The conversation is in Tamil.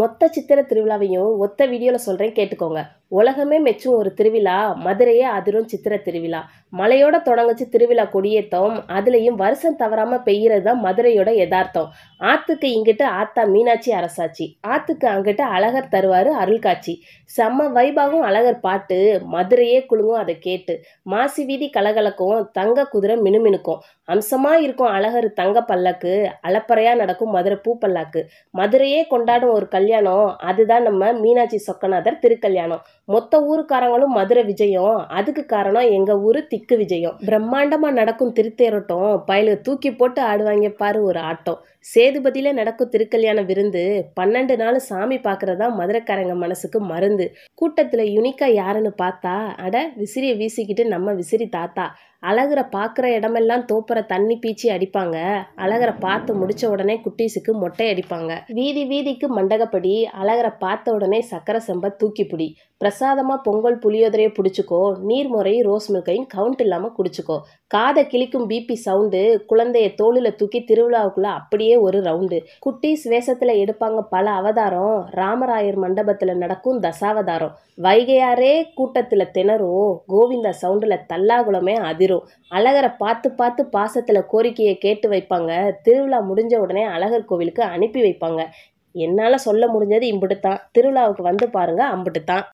மொத்த சித்திர திருவிழாவையும் ஒத்த வீடியோவில் சொல்கிறேன் கேட்டுக்கோங்க உலகமே மெச்சும் ஒரு திருவிழா மதுரையே அதிரும் சித்திர திருவிழா மலையோட தொடங்குச்சு திருவிழா கொடியேற்றம் அதுலேயும் வருஷம் தவறாமல் பெய்கிறது தான் மதுரையோட யதார்த்தம் ஆற்றுக்கு இங்கிட்டு ஆத்தா மீனாட்சி அரசாட்சி ஆற்றுக்கு அங்கிட்டு அழகர் தருவார் அருள்காட்சி செம்ம வைபாகும் அழகர் பாட்டு மதுரையே குழுங்கும் அதை கேட்டு மாசி வீதி கலகலக்கும் தங்க குதிரை மினுமினுக்கும் அம்சமாக இருக்கும் அழகர் தங்க பல்லக்கு அலப்பறையாக நடக்கும் மதுரை பூ பல்லாக்கு மதுரையே கொண்டாடும் ஒரு கல் கல்யாணம் அதுதான் நம்ம மீனாட்சி சொக்கநாதர் திருக்கல்யாணம் மொத்த ஊருக்காரங்களும் மதுரை விஜயம் அதுக்கு காரணம் எங்கள் ஊர் திக்கு விஜயம் பிரம்மாண்டமாக நடக்கும் திருத்தேரோட்டம் பயில தூக்கி போட்டு ஆடுவாங்க பாரு ஒரு ஆட்டம் சேதுபதியில நடக்கும் திருக்கல்யாண விருந்து பன்னெண்டு நாள் சாமி பாக்குறதா மதுரைக்காரங்க மனசுக்கு மருந்து கூட்டத்தில் யுனிக்காக யாருன்னு பார்த்தா அட விசிறியை வீசிக்கிட்டு நம்ம விசிறி தாத்தா அழகரை பார்க்குற இடமெல்லாம் தோப்புற தண்ணி பீச்சி அடிப்பாங்க அழகரை பார்த்து முடிச்ச உடனே குட்டீஸுக்கு மொட்டை அடிப்பாங்க வீதி வீதிக்கு மண்டக சொன்னபடி அழகரை பார்த்த உடனே சக்கரை தூக்கி பிடி பிரசாதமாக பொங்கல் புளியோதரையை பிடிச்சிக்கோ நீர்முறை ரோஸ் மில்கையும் கவுண்ட் இல்லாமல் குடிச்சிக்கோ காதை கிளிக்கும் பிபி சவுண்டு குழந்தைய தோளில் தூக்கி திருவிழாவுக்குள்ளே அப்படியே ஒரு ரவுண்டு குட்டீஸ் வேஷத்தில் எடுப்பாங்க பல அவதாரம் ராமராயர் மண்டபத்தில் நடக்கும் தசாவதாரம் வைகையாரே கூட்டத்தில் திணறும் கோவிந்தா சவுண்டில் தல்லாகுளமே அதிரும் அழகரை பார்த்து பார்த்து பாசத்தில் கோரிக்கையை கேட்டு வைப்பாங்க திருவிழா முடிஞ்ச உடனே அழகர் கோவிலுக்கு அனுப்பி வைப்பாங்க என்னால் சொல்ல முடிஞ்சது இம்புட்டு தான் திருவிழாவுக்கு வந்து பாருங்கள் அம்பிட்டு தான்